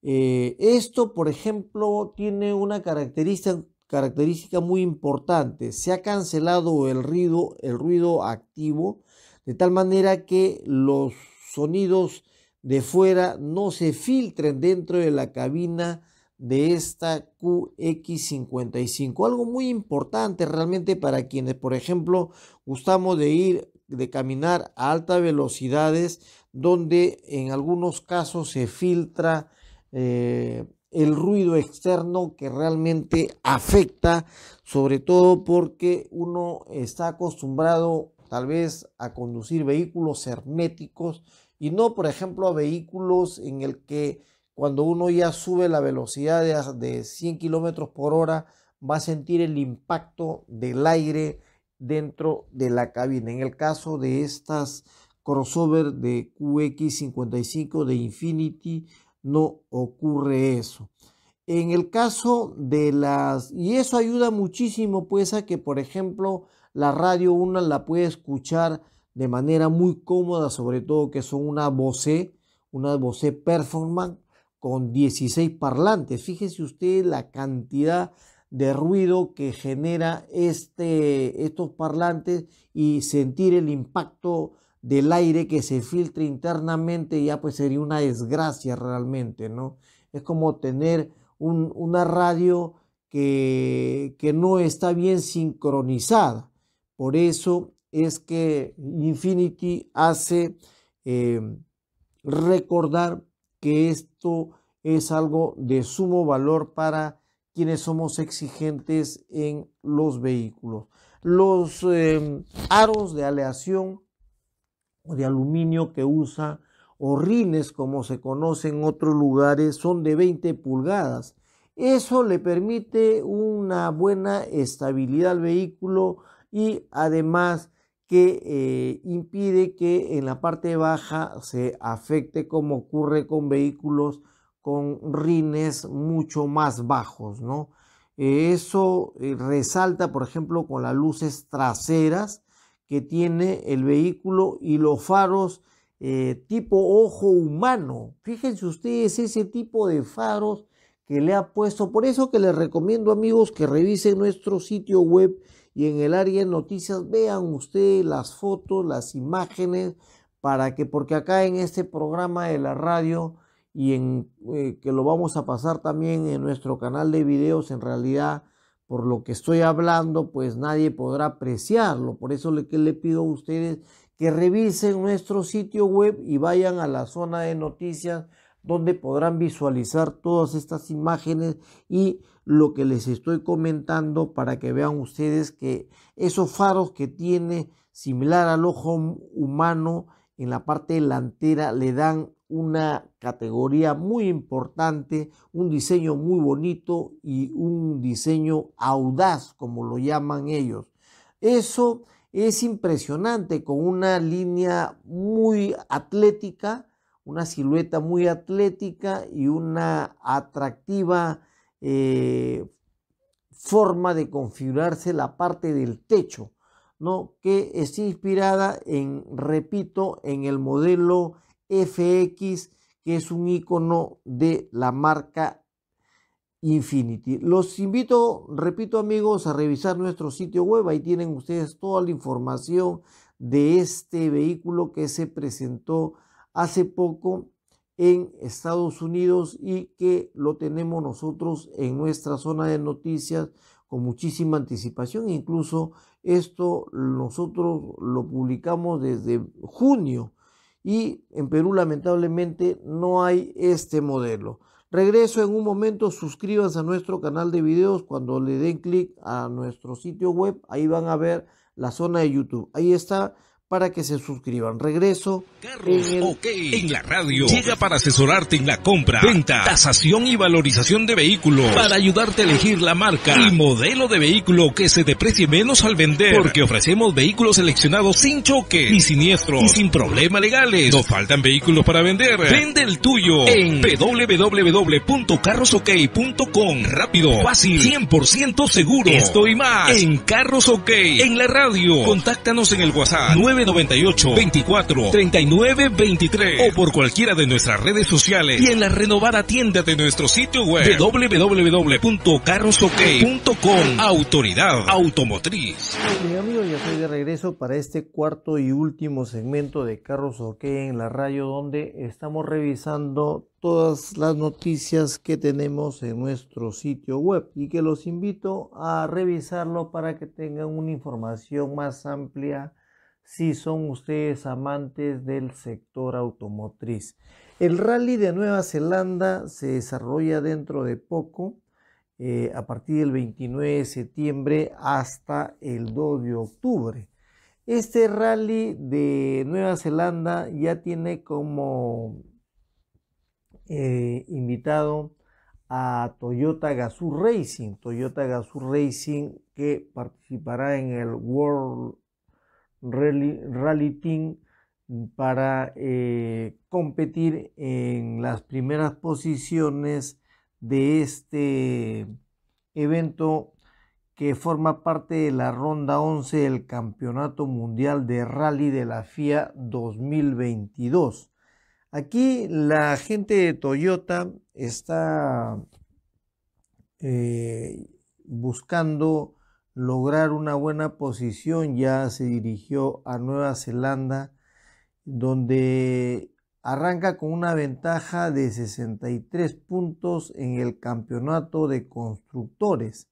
Eh, esto, por ejemplo, tiene una característica, muy importante. Se ha cancelado el ruido, el ruido activo, de tal manera que los sonidos de fuera no se filtren dentro de la cabina de esta QX55. Algo muy importante realmente para quienes, por ejemplo, gustamos de ir, de caminar a altas velocidades, donde en algunos casos se filtra eh, el ruido externo que realmente afecta, sobre todo porque uno está acostumbrado tal vez a conducir vehículos herméticos y no, por ejemplo, a vehículos en el que cuando uno ya sube la velocidad de, de 100 kilómetros por hora, va a sentir el impacto del aire dentro de la cabina. En el caso de estas crossover de QX55 de Infinity, no ocurre eso. En el caso de las... Y eso ayuda muchísimo pues a que, por ejemplo, la radio una la puede escuchar de manera muy cómoda, sobre todo que son una Bose, una Bose Performance con 16 parlantes. Fíjese usted la cantidad de ruido que genera este, estos parlantes y sentir el impacto del aire que se filtre internamente ya pues sería una desgracia realmente, ¿no? Es como tener una radio que, que no está bien sincronizada. Por eso es que Infinity hace eh, recordar que esto es algo de sumo valor para quienes somos exigentes en los vehículos. Los em, aros de aleación o de aluminio que usa o rines como se conoce en otros lugares son de 20 pulgadas. Eso le permite una buena estabilidad al vehículo y además que eh, impide que en la parte baja se afecte como ocurre con vehículos con rines mucho más bajos, ¿no? Eh, eso eh, resalta, por ejemplo, con las luces traseras que tiene el vehículo y los faros tipo ojo humano. Fíjense ustedes ese tipo de faros que le ha puesto. Por eso que les recomiendo, amigos, que revisen nuestro sitio web y en el área de noticias vean ustedes las fotos, las imágenes, para que, porque acá en este programa de la radio y en, eh, que lo vamos a pasar también en nuestro canal de videos, en realidad, por lo que estoy hablando, pues nadie podrá apreciarlo. Por eso le, que le pido a ustedes que revisen nuestro sitio web y vayan a la zona de noticias donde podrán visualizar todas estas imágenes y lo que les estoy comentando para que vean ustedes que esos faros que tiene similar al ojo humano en la parte delantera le dan una categoría muy importante, un diseño muy bonito y un diseño audaz, como lo llaman ellos. Eso es impresionante, con una línea muy atlética, una silueta muy atlética y una atractiva eh, forma de configurarse la parte del techo, ¿no? que es inspirada en, repito, en el modelo FX, que es un icono de la marca Infinity. Los invito, repito amigos, a revisar nuestro sitio web. Ahí tienen ustedes toda la información de este vehículo que se presentó hace poco en Estados Unidos y que lo tenemos nosotros en nuestra zona de noticias con muchísima anticipación. Incluso esto nosotros lo publicamos desde junio y en Perú lamentablemente no hay este modelo. Regreso en un momento, suscríbanse a nuestro canal de videos cuando le den clic a nuestro sitio web, ahí van a ver la zona de YouTube. Ahí está para que se suscriban. Regreso. Carros en, en la radio. Llega para asesorarte en la compra, venta, tasación y valorización de vehículos. Para ayudarte a elegir la marca y modelo de vehículo que se deprecie menos al vender. Porque ofrecemos vehículos seleccionados sin choque, ni siniestro y sin problemas legales. No faltan vehículos para vender. Vende el tuyo en www.carrosok.com. Rápido, fácil, 100% seguro. Estoy más en Carros OK. En la radio. Contáctanos en el WhatsApp 98 24 39 23 o por cualquiera de nuestras redes sociales y en la renovada tienda de nuestro sitio web www.carrosok.com Autoridad Automotriz. mi amigo ya estoy de regreso para este cuarto y último segmento de Carros OK en la radio donde estamos revisando todas las noticias que tenemos en nuestro sitio web y que los invito a revisarlo para que tengan una información más amplia si son ustedes amantes del sector automotriz. El rally de Nueva Zelanda se desarrolla dentro de poco, eh, a partir del 29 de septiembre hasta el 2 de octubre. Este rally de Nueva Zelanda ya tiene como eh, invitado a Toyota Gazoo Racing. Toyota Gazoo Racing que participará en el World Rally, Team para eh, competir en las primeras posiciones de este evento que forma parte de la ronda 11 del Campeonato Mundial de Rally de la FIA 2022. Aquí la gente de Toyota está eh, buscando lograr una buena posición, ya se dirigió a Nueva Zelanda, donde arranca con una ventaja de 63 puntos en el campeonato de constructores,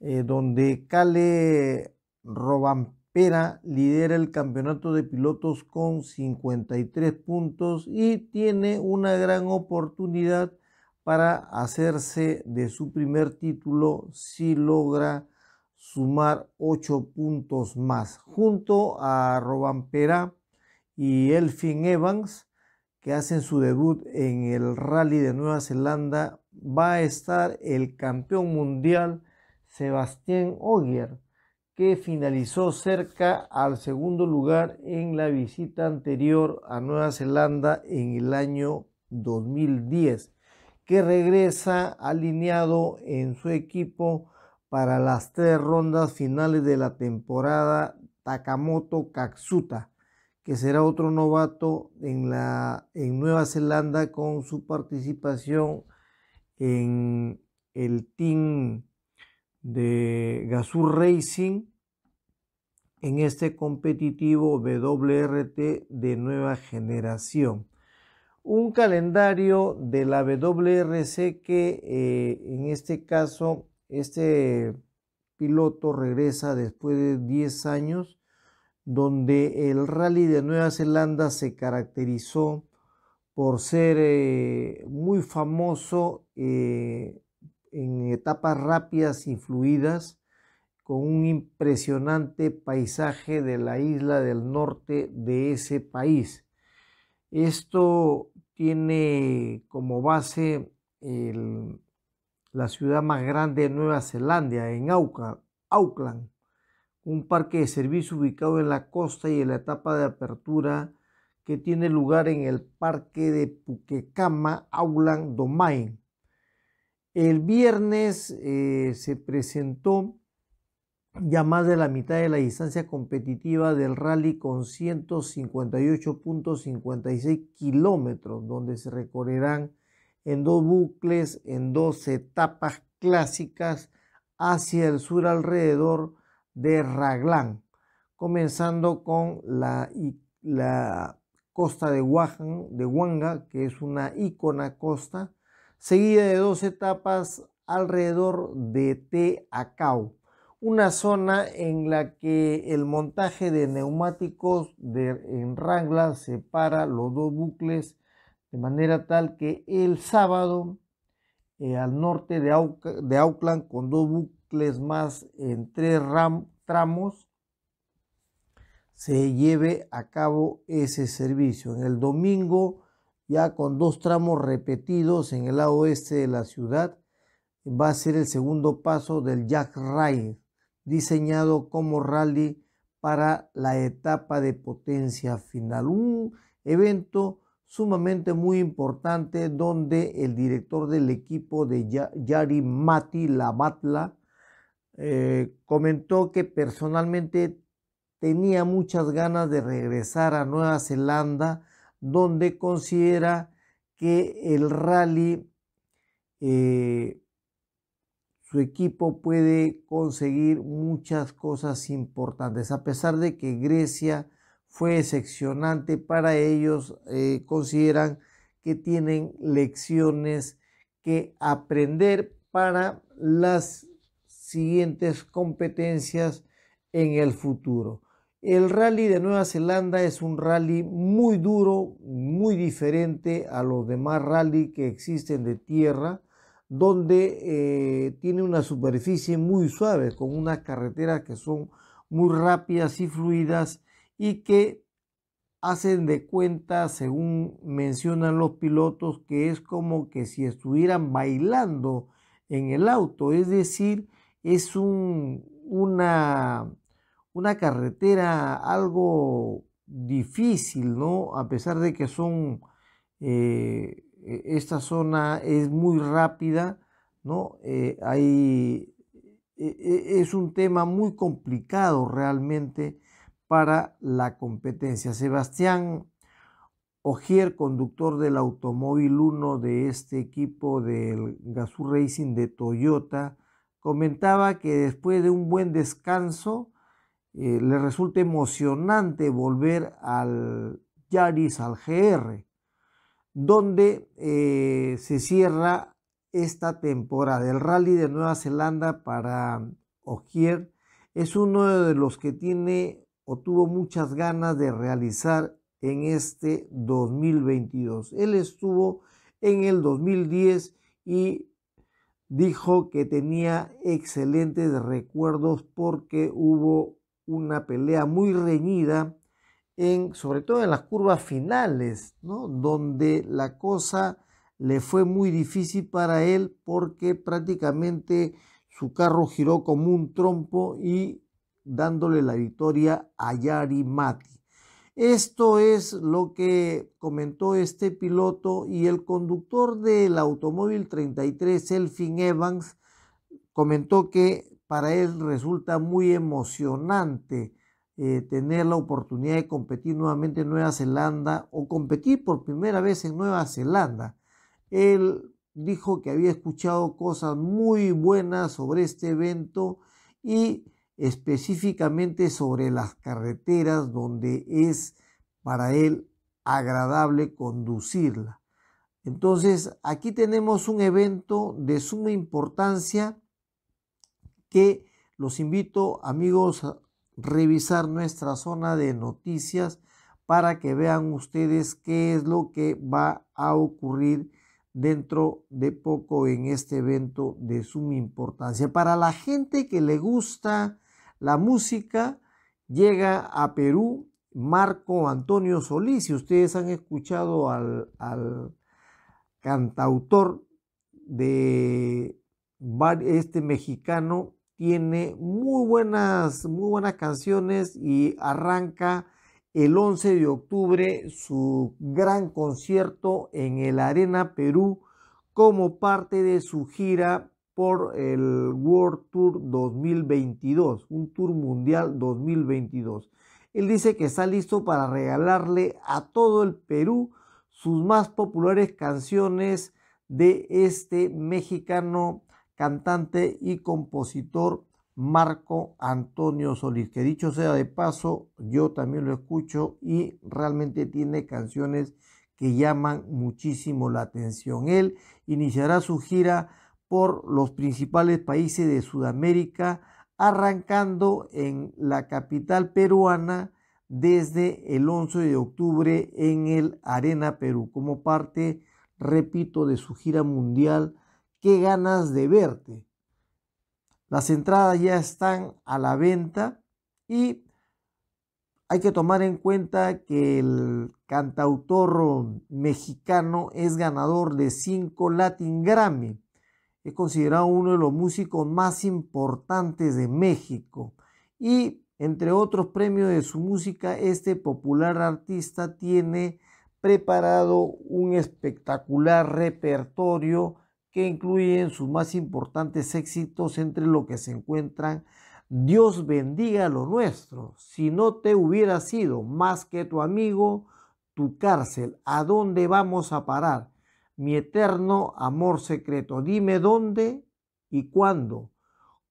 eh, donde Cale Robampera lidera el campeonato de pilotos con 53 puntos y tiene una gran oportunidad para hacerse de su primer título si logra sumar 8 puntos más, junto a Robán Pera y Elfin Evans, que hacen su debut en el Rally de Nueva Zelanda, va a estar el campeón mundial Sebastián Ogier, que finalizó cerca al segundo lugar en la visita anterior a Nueva Zelanda en el año 2010, que regresa alineado en su equipo para las tres rondas finales de la temporada Takamoto Katsuta, que será otro novato en, la, en Nueva Zelanda con su participación en el team de Gazoo Racing en este competitivo WRT de nueva generación. Un calendario de la WRC que eh, en este caso este piloto regresa después de 10 años, donde el rally de Nueva Zelanda se caracterizó por ser eh, muy famoso eh, en etapas rápidas y fluidas, con un impresionante paisaje de la isla del norte de ese país. Esto tiene como base el, la ciudad más grande de Nueva Zelanda, en Auckland, un parque de servicio ubicado en la costa y en la etapa de apertura que tiene lugar en el parque de Pukekama, Auckland, Domain. El viernes eh, se presentó ya más de la mitad de la distancia competitiva del rally con 158.56 kilómetros, donde se recorrerán en dos bucles, en dos etapas clásicas hacia el sur alrededor de Raglán, comenzando con la, costa de, de Huanga, que es una ícona costa, seguida de dos etapas alrededor de Teacao, una zona en la que el montaje de neumáticos de, en Rangla separa los dos bucles de manera tal que el sábado eh, al norte de, de, Auckland con dos bucles más en tres tramos se lleve a cabo ese servicio. En el domingo ya con dos tramos repetidos en el lado oeste de la ciudad va a ser el segundo paso del Jack Ride diseñado como rally para la etapa de potencia final. Un evento sumamente muy importante donde el director del equipo de Yari Mati Labatla eh, comentó que personalmente tenía muchas ganas de regresar a Nueva Zelanda donde considera que el rally eh, su equipo puede conseguir muchas cosas importantes a pesar de que Grecia fue decepcionante para ellos. Eh, consideran que tienen lecciones que aprender para las siguientes competencias en el futuro. El rally de Nueva Zelanda es un rally muy duro, muy diferente a los demás rally que existen de tierra, donde eh, tiene una superficie muy suave, con unas carreteras que son muy rápidas y fluidas y que hacen de cuenta, según mencionan los pilotos, que es como que si estuvieran bailando en el auto, es decir, es un, una, una carretera algo difícil, ¿no? A pesar de que son, eh, e, esta zona es muy rápida, ¿no? Eh, hay, e, e, es un tema muy complicado realmente para la competencia. Sebastián Ogier, conductor del automóvil 1 de este equipo del Gazoo Racing de Toyota, comentaba que después de un buen descanso eh, le resulta emocionante volver al Yaris, al GR, donde eh, se cierra esta temporada. El rally de Nueva Zelanda para Ogier es uno de los que tiene o tuvo muchas ganas de realizar en este 2022. Él estuvo en el 2010 y dijo que tenía excelentes recuerdos porque hubo una pelea muy reñida en, sobre todo en las curvas finales, ¿no? donde la cosa le fue muy difícil para él porque prácticamente su carro giró como un trompo y dándole la victoria a Yari Mati. Esto es lo que comentó este piloto y el conductor del automóvil 33, Elfin Evans, comentó que para él resulta muy emocionante eh, tener la oportunidad de competir nuevamente en Nueva Zelanda o competir por primera vez en Nueva Zelanda. Él dijo que había escuchado cosas muy buenas sobre este evento y específicamente sobre las carreteras donde es para él agradable conducirla. Entonces, aquí tenemos un evento de suma importancia que los invito, amigos, a revisar nuestra zona de noticias para que vean ustedes qué es lo que va a ocurrir dentro de poco en este evento de suma importancia. Para la gente que le gusta la música llega a Perú Marco Antonio Solís. Si ustedes han escuchado al, cantautor de este mexicano, tiene muy buenas, muy buenas canciones y arranca el 11 de octubre su gran concierto en el Arena Perú como parte de su gira por el World Tour 2022, un Tour Mundial 2022. Él dice que está listo para regalarle a todo el Perú sus más populares canciones de este mexicano cantante y compositor Marco Antonio Solís, que dicho sea de paso, yo también lo escucho y realmente tiene canciones que llaman muchísimo la atención. Él iniciará su gira por los principales países de Sudamérica, arrancando en la capital peruana desde el 11 de octubre en el Arena Perú, como parte, repito, de su gira mundial. Qué ganas de verte. Las entradas ya están a la venta y hay que tomar en cuenta que el cantautor mexicano es ganador de 5 Latin Grammy es considerado uno de los músicos más importantes de México y entre otros premios de su música, este popular artista tiene preparado un espectacular repertorio que incluye en sus más importantes éxitos entre lo que se encuentran Dios bendiga lo nuestro, si no te hubiera sido más que tu amigo, tu cárcel, ¿a dónde vamos a parar? mi eterno amor secreto. Dime dónde y cuándo,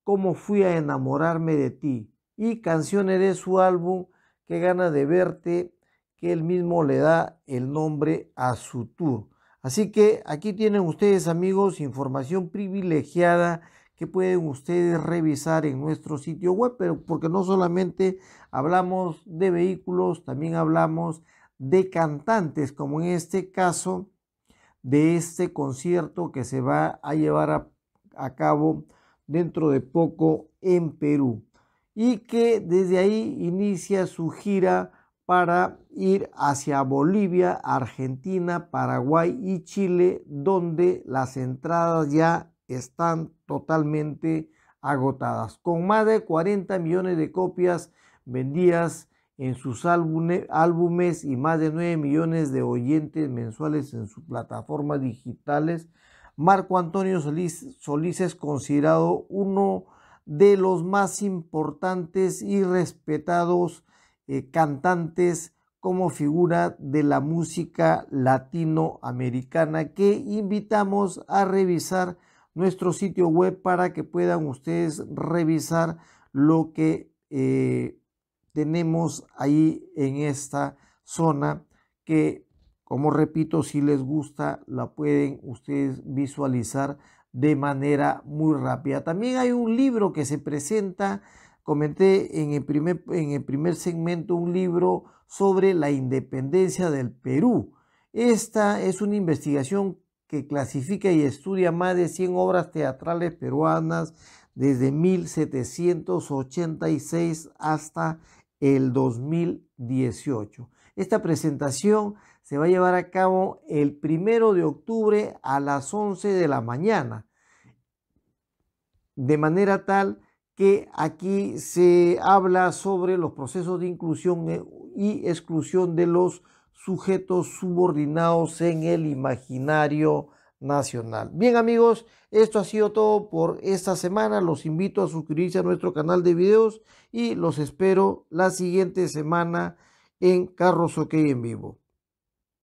cómo fui a enamorarme de ti. Y canciones de su álbum, Qué gana de verte, que él mismo le da el nombre a su tour. Así que aquí tienen ustedes amigos información privilegiada que pueden ustedes revisar en nuestro sitio web, pero porque no solamente hablamos de vehículos, también hablamos de cantantes, como en este caso de este concierto que se va a llevar a, cabo dentro de poco en Perú y que desde ahí inicia su gira para ir hacia Bolivia, Argentina, Paraguay y Chile, donde las entradas ya están totalmente agotadas, con más de 40 millones de copias vendidas en sus álbumes y más de 9 millones de oyentes mensuales en sus plataformas digitales, Marco Antonio Solís, es considerado uno de los más importantes y respetados eh, cantantes como figura de la música latinoamericana que invitamos a revisar nuestro sitio web para que puedan ustedes revisar lo que eh, tenemos ahí en esta zona que, como repito, si les gusta, la pueden ustedes visualizar de manera muy rápida. También hay un libro que se presenta, comenté en el primer, en el primer segmento, un libro sobre la independencia del Perú. Esta es una investigación que clasifica y estudia más de 100 obras teatrales peruanas desde 1786 hasta el 2018. Esta presentación se va a llevar a cabo el primero de octubre a las 11 de la mañana, de manera tal que aquí se habla sobre los procesos de inclusión eh, y exclusión de los sujetos subordinados en el imaginario Bien amigos, esto ha sido todo por esta semana. Los invito a suscribirse a nuestro canal de videos y los espero la siguiente semana en Carros OK en vivo.